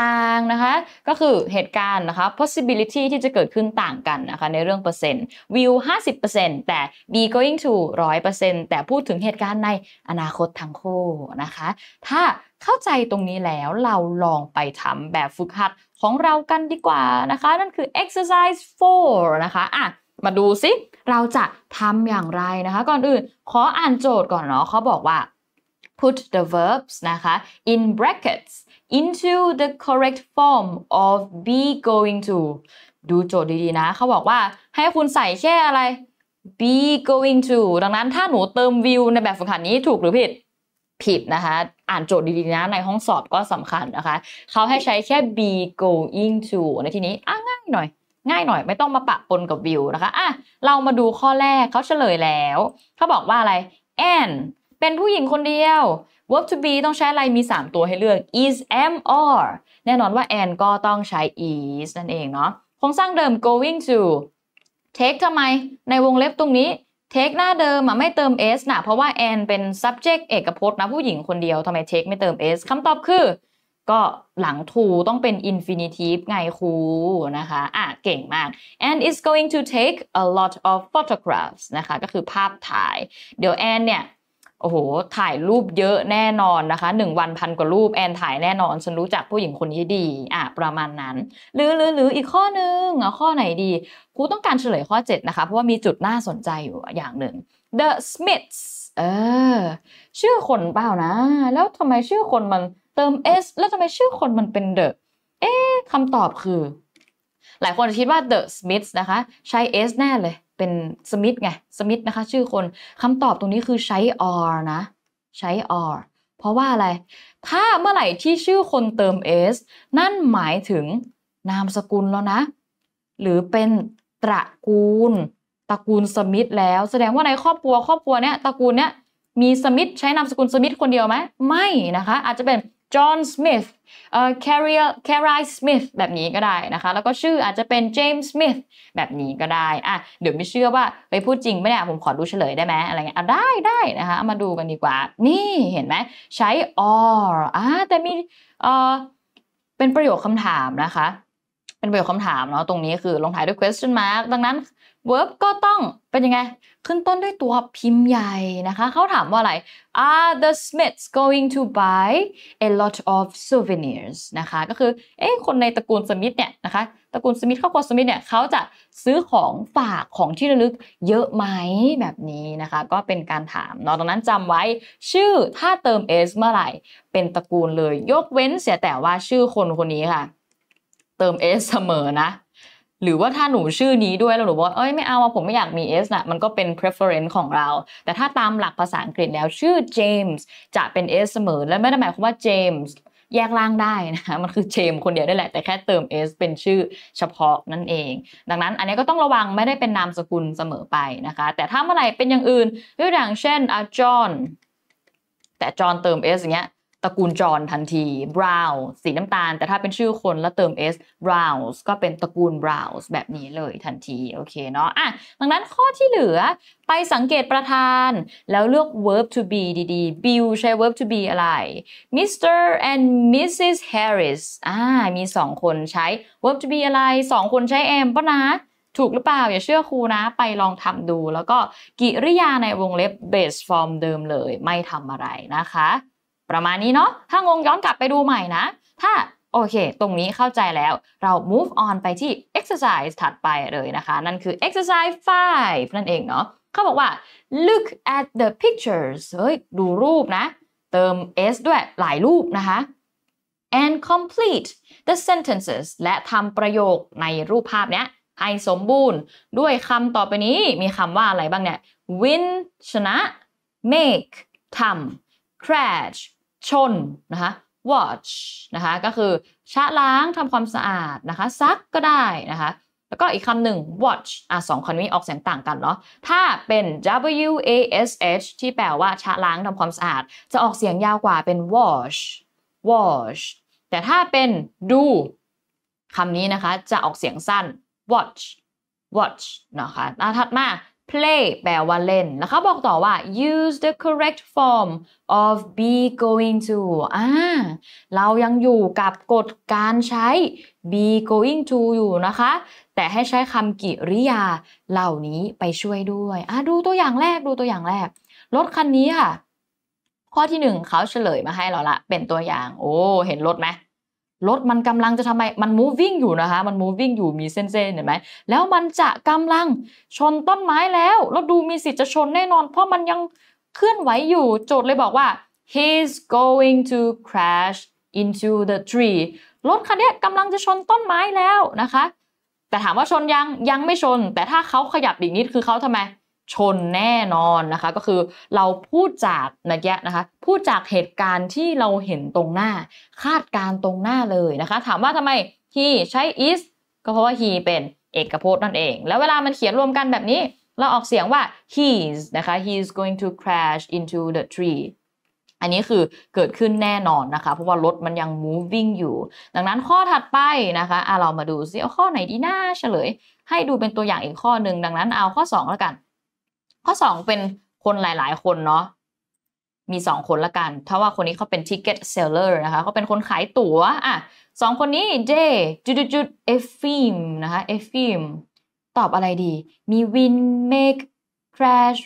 [SPEAKER 1] ต่างนะคะ ก็คือเหตุการณ์นะคะ possibility ที่จะเกิดขึ้นต่างกันนะคะ ในเรื่องเปอร์เซ็นต์ will 50%แต่ be going to 100%แต่พูดถึงเหตุการณ์ในอนาคตทั้งคู่นะคะ ถ้าเข้าใจตรงนี้แล้วเราลองไปทำแบบฝึกหัดของเรากันดีกว่านะคะ นั่นคือ exercise 4 นะคะอ่ะมาดูซิเราจะทำอย่างไรนะคะก่อนอื่นขออ่านโจทย์ก่อนเนาะเขาบอกว่า put the verbs นะคะ in brackets into the correct form of be going to ดูโจทย์ดีๆนะ เขาบอกว่าให้คุณใส่แค่อะไร be going to ดังนั้นถ้าหนูเติม v i e w ในแบบฝึกหัดนี้ถูกหรือผิด ผิดนะคะ อ่านโจทย์ดีๆนะ ในห้องสอบก็สำคัญนะคะ เขาให้ใช้แค่ be going to ในที่นี้ อ่ะ ง่ายหน่อย ง่ายหน่อย ไม่ต้องมาปะปนกับวิวนะคะ อ่ะ เรามาดูข้อแรก เขาเฉลยแล้ว เขาบอกว่าอะไรแอนเป็นผู้หญิงคนเดียว verb to be ต้องใช้อะไรมี 3 ตัวให้เลือก is am or แน่นอนว่า and ก็ต้องใช้ is นั่นเองเนาะ โครงสร้างเดิม going to take ทำไม ในวงเล็บตรงนี้ take หน้าเดิมอ่ะไม่เติม s นะ เพราะว่า and เป็น subject เอกพจน์นะ ผู้หญิงคนเดียว ทำไม take ไม่เติม s คำตอบคือ ก็หลัง to ต้องเป็น infinitive ไงครูนะคะ อ่ะ เก่งมาก and is going to take a lot of photographs นะคะ ก็คือภาพถ่าย เดี๋ยว and เนี่ยโอ้โห ถ่ายรูปเยอะแน่นอนนะคะหนึ่งวันพันกว่ารูปแอนถ่ายแน่นอน ฉันรู้จักผู้หญิงคนนี้ดี อ่ะประมาณนั้น หรือหรือหรืออีกข้อหนึ่งข้อไหนดี ครูต้องการเฉลยข้อ7นะคะ เพราะว่ามีจุดน่าสนใจอยู่อย่างหนึ่ง The Smiths เออชื่อคนเปล่านะ แล้วทำไมชื่อคนมันเติม S แล้วทำไมชื่อคนมันเป็น The เอ๊คำตอบคือ หลายคนคิดว่า The Smiths นะคะใช้ S แน่เลยเป็นสมิธไงสมิธนะคะชื่อคนคำตอบตรงนี้คือใช้ or นะ ใช้ or เพราะว่าอะไรถ้าเมื่อไหร่ที่ชื่อคนเติม s นั่นหมายถึงนามสกุลแล้วนะ หรือเป็นตระกูล ตระกูลสมิธแล้ว แสดงว่าในครอบครัวครอบครัวเนี้ยตระกูลเนี้ยมีสมิธใช้นามสกุลสมิธคนเดียวไหมไม่ นะคะ อาจจะเป็น John Smith เอ่อ Carrie Carrie Smith แบบนี้ก็ได้นะคะ แล้วก็ชื่ออาจจะเป็น James Smith แบบนี้ก็ได้ อ่ะ เดี๋ยวไม่เชื่อว่าไปพูดจริงไม่ได้ ผมขอดูเฉลยได้ไหมอะไรเงี้ย อ่ะ ได้ ได้นะคะ มาดูกันดีกว่า นี่ เห็นไหม ใช้ or อ่ะแต่มี เอ่อ เป็นประโยคคำถามนะคะ เป็นประโยคคำถามเนาะ ตรงนี้คือลงท้ายด้วย question mark ดังนั้น verb ก็ต้อง เป็นยังไงขึ้นต้นด้วยตัวพิมพ์ใหญ่นะคะ เขาถามว่าอะไร Are the Smiths going to buy a lot of souvenirs นะคะ ก็คือ เอ๊ะคนในตระกูลสมิธเนี่ยนะคะ ตระกูลสมิธ ครอบครัวสมิธเนี่ย เขาจะซื้อของฝากของที่ระลึกเยอะไหมแบบนี้นะคะ ก็เป็นการถามเนาะดังนั้นจำไว้ ชื่อถ้าเติม s เมื่อไหร่ เป็นตระกูลเลย ยกเว้นเสียแต่ว่าชื่อคนคนนี้ค่ะ เติม s เสมอนะหรือว่าถ้าหนูชื่อนี้ด้วยแล้วหนูบอกเอ้ยไม่เอาผมไม่อยากมี S นะมันก็เป็น preference ของเรา แต่ถ้าตามหลักภาษาอังกฤษแล้วชื่อ James จะเป็น S เสมอ และไม่ได้หมายความว่า James แยกล่างได้นะคะมันคือเจมคนเดียวได้แหละ แต่แค่เติม S เป็นชื่อเฉพาะนั่นเอง ดังนั้นอันนี้ก็ต้องระวังไม่ได้เป็นนามสกุลเสมอไปนะคะแต่ถ้าเมื่อไหร่เป็นอย่างอื่นยกอย่างเช่นอาจอห์นแต่จอห์นเติม S อย่างเงี้ยตระกูลจอนทันที Brown สีน้ำตาล แต่ถ้าเป็นชื่อคนแล้วเติม S Browns ก็เป็นตระกูล Browns แบบนี้เลยทันที โอเคเนาะ อ่ะดังนั้นข้อที่เหลือ ไปสังเกตประธาน แล้วเลือก verb to be ดี ๆ Bill ใช้ verb to be อะไร Mr. and Mrs. Harris อ่า มีสองคนใช้ verb to be อะไรสองคนใช้ am ปะนะ ถูกหรือเปล่า อย่าเชื่อครูนะ ไปลองทำดูแล้วก็กิริยาในวงเล็บ base form เดิมเลย ไม่ทำอะไรนะคะประมาณนี้เนาะ ถ้างงย้อนกลับไปดูใหม่นะ ถ้า โอเค ตรงนี้เข้าใจแล้ว เรา move on ไปที่ exercise ถัดไปเลยนะคะ นั่นคือ exercise 5 นั่นเองเนาะ เขาบอกว่า look at the pictures เฮ้ย ดูรูปนะ เติม s ด้วยหลายรูปนะคะ and complete the sentences และทำประโยคในรูปภาพเนี้ยให้สมบูรณ์ ด้วยคำต่อไปนี้ มีคำว่าอะไรบ้างเนี่ย win ชนะ make ทำ crash ชนนะคะ wash นะคะก็คือชะล้างทำความสะอาดนะคะซัก ก็ได้นะคะแล้วก็อีกคำหนึ่ง watch อ่ะสองคำนี้ออกเสียงต่างกันเนาะถ้าเป็น w a s h ที่แปลว่าชะล้างทำความสะอาด จะออกเสียงยาวกว่าเป็น wash wash แต่ถ้าเป็น do คำนี้นะคะจะออกเสียงสั้น watch watch นะคะถัดมา play แปลว่าเล่นนะคะ บอกต่อว่า use the correct form of be going to อ่าเรายังอยู่กับกฎการใช้ be going to อยู่นะคะ แต่ให้ใช้คำกิริยาเหล่านี้ไปช่วยด้วยอ่าดูตัวอย่างแรกดูตัวอย่างแรกรถคันนี้ค่ะ ข้อที่หนึ่งเขาเฉลยมาให้เราละ เป็นตัวอย่างโอ้ เห็นรถไหมรถมันกำลังจะทำไม มัน moving อยู่นะคะ มัน moving อยู่มีเส้นๆ เห็นไหม แล้วมันจะกำลังชนต้นไม้แล้ว แล้วดูมีสิทธิ์จะชนแน่นอน เพราะมันยังเคลื่อนไหวอยู่ โจทย์เลยบอกว่า he's going to crash into the tree รถคันนี้กำลังจะชนต้นไม้แล้วนะคะ แต่ถามว่าชนยัง ยังไม่ชน แต่ถ้าเขาขยับอีกนิด คือเขาทำไมชนแน่นอนนะคะก็คือเราพูดจากนะแยะนะคะพูดจากเหตุการณ์ที่เราเห็นตรงหน้า คาดการตรงหน้าเลยนะคะถามว่าทำไม he ใช้ is ก็เพราะว่า he เป็นเอกพจน์นั่นเอง แล้วเวลามันเขียนรวมกันแบบนี้ เราออกเสียงว่า he's นะคะ he's going to crash into the tree อันนี้คือเกิดขึ้นแน่นอนนะคะเพราะว่ารถมันยัง moving อยู่ ดังนั้นข้อถัดไปนะคะะเรามาดูซิเอาข้อไหนดีหน้าเฉลยให้ดูเป็นตัวอย่างอีกข้อหนึ่งดังนั้นเอาข้อ 2 แล้วกันข้อสองเป็นคนหลาย ๆ คนเนาะมีสองคน ละกันถ้าว่าคนนี้เขาเป็นทิกเก็ตเซลเลอร์นะคะเขาเป็นคนขาย ตั๋วอ่ะสองคนนี้เจจุดจุดเอฟฟิมนะคะเอฟฟิมตอบอะไรดีมีวินเมก e ร r ช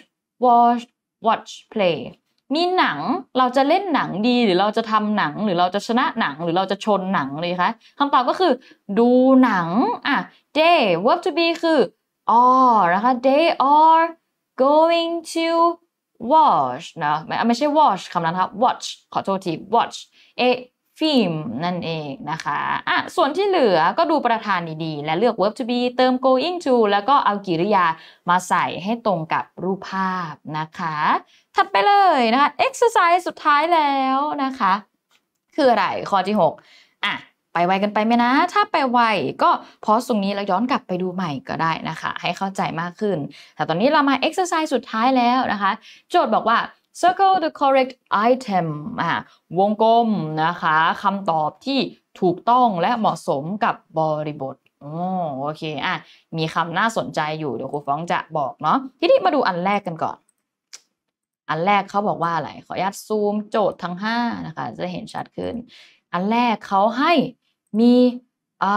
[SPEAKER 1] วอชวอชเพลย์มีหนังเราจะเล่นหนังดีหรือเราจะทำหนังหรือเราจะชนะหนังหรือเราจะชนหนังเลยคะคำตอบก็คือดูหนังอ่ะเจ verb to be คือ are นะคะ they are going to watch นะไม่ไม่ใช่ watch คำนั้นครับ watch ขอโทษที watch a film นั่นเองนะคะ อ่ะ ส่วนที่เหลือก็ดูประธานดีๆ และเลือก verb to be เติม going to แล้วก็เอากิริยามาใส่ให้ตรงกับรูปภาพนะคะ ถัดไปเลยนะคะ exercise สุดท้ายแล้วนะคะ คืออะไร ข้อที่6อ่ะไปไวกันไปไหมนะ ถ้าไปไวก็พอสตรงนี้แล้วย้อนกลับไปดูใหม่ก็ได้นะคะ ให้เข้าใจมากขึ้น แต่ตอนนี้เรามา exercise สุดท้ายแล้วนะคะ โจทย์บอกว่า circle the correct item อ่าวงกลมนะคะคำตอบที่ถูกต้องและเหมาะสมกับบริบทโอโอเคอ่ะมีคำน่าสนใจอยู่เดี๋ยวครูฟ้องจะบอกเนาะทีนี้มาดูอันแรกกันก่อน อันแรกเขาบอกว่าอะไร ขออนุญาตซูม โจทย์ทั้ง5นะคะจะเห็นชัดขึ้น อันแรกเขาให้มี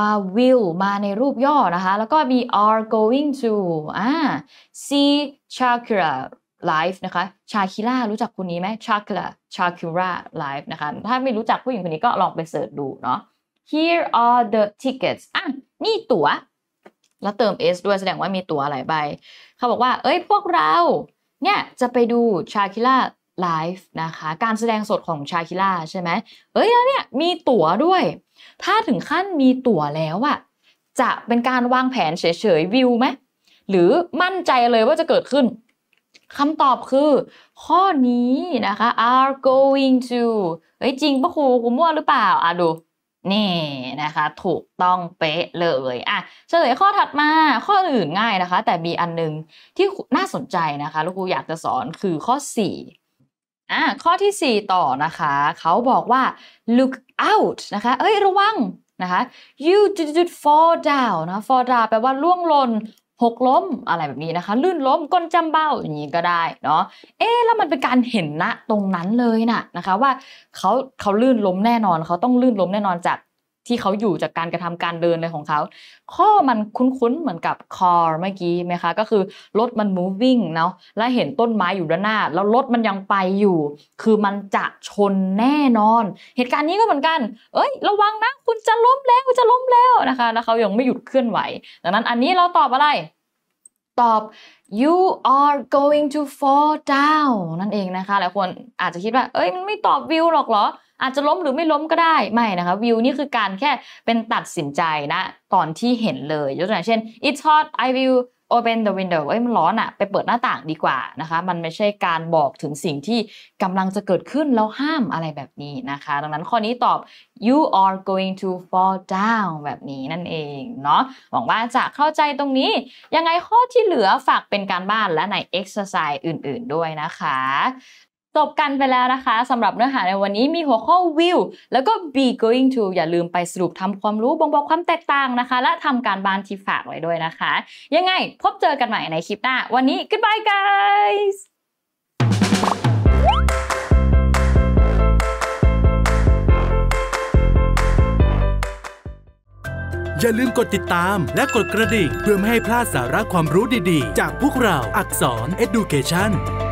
[SPEAKER 1] are will มาในรูปย่อนะคะ แล้วก็มี are going to อ่า see Shakira live นะคะ Shakira รู้จักคนนี้ไหม Shakira Shakira live นะคะ ถ้าไม่รู้จักผู้หญิงคนนี้ก็ลองไปเสิร์ชดูเนาะ here are the tickets อ่ะนี่ตั๋ว แล้วเติม s ด้วยแสดงว่ามีตั๋วหลายใบ เขาบอกว่า เอ้ยพวกเรา เนี่ยจะไปดูชาคิล่าไลฟ์นะคะ การแสดงสดของชาคิล่าใช่ไหมเอ้ยแล้วเนี่ย มีตั๋วด้วยถ้าถึงขั้นมีตั๋วแล้วอะจะเป็นการวางแผนเฉยๆวิวไหม หรือมั่นใจเลยว่าจะเกิดขึ้น คำตอบคือ ข้อนี้นะคะ are going to เฮ้ยจริงปะครูครูมั่วหรือเปล่า อ่ะดู นี่นะคะ ถูกต้องเป๊ะเลยอ่ะเฉลยข้อถัดมา ข้ออื่นง่ายนะคะ แต่มีอันนึงที่น่าสนใจนะคะลูกครูอยากจะสอนคือข้อ 4อ่า ข้อที่ 4 ต่อนะคะ เขาบอกว่า look out นะคะ เอ้ย ระวังนะคะ you did fall down นะ fall down แปลว่าล่วงหล่นหกล้มอะไรแบบนี้นะคะ ลื่นล้มก้นจำเบ้าอย่างนี้ก็ได้เนาะ เอ๊แล้วมันเป็นการเห็นนะตรงนั้นเลยนะนะคะว่าเขาเขาลื่นล้มแน่นอน เขาต้องลื่นล้มแน่นอนจากที่เขาอยู่จากการกระทำการเดินเลยของเขา ข้อมันคุ้นๆ เหมือนกับ car เมื่อกี้ไหมคะ ก็คือ รถมัน moving เนาะและเห็นต้นไม้อยู่ด้านหน้า แล้วรถมันยังไปอยู่ คือมันจะชนแน่นอน เหตุการณ์นี้ก็เหมือนกัน เอ้ย ระวังนะ คุณจะล้มแล้วจะล้มแล้วนะคะแล้วเขายังไม่หยุดเคลื่อนไหวดังนั้นอันนี้เราตอบอะไรตอบ you are going to fall down นั่นเองนะคะ หลายคนอาจจะคิดว่า เอ้ย มันไม่ตอบวิวหรอกเหรอ อาจจะล้มหรือไม่ล้มก็ได้ ไม่นะคะวิวนี่คือการแค่เป็นตัดสินใจนะตอนที่เห็นเลยยกตัวอย่างเช่น it's hot I will open the window เอ้ยมันร้อนอะไปเปิดหน้าต่างดีกว่านะคะ มันไม่ใช่การบอกถึงสิ่งที่กำลังจะเกิดขึ้นแล้วห้ามอะไรแบบนี้นะคะ ดังนั้นข้อนี้ตอบ you are going to fall down แบบนี้นั่นเองเนาะ หวังว่าจะเข้าใจตรงนี้ ยังไงข้อที่เหลือฝากเป็นการบ้านและใน exercise อื่น ๆ ด้วยนะคะจบกันไปแล้วนะคะสำหรับเนื้อหาในวันนี้มีหัวข้อ will แล้วก็ be going to อย่าลืมไปสรุปทำความรู้บ่งบอกความแตกต่างนะคะ และทำการบ้านที่ฝากไว้ด้วยนะคะ ยังไงพบเจอกันใหม่ในคลิปหน้า วันนี้ goodbye guys อย่าลืมกดติดตามและกดกระดิ่ง เพื่อไม่ให้พลาดสาระความรู้ดีๆ จากพวกเราอักษร Education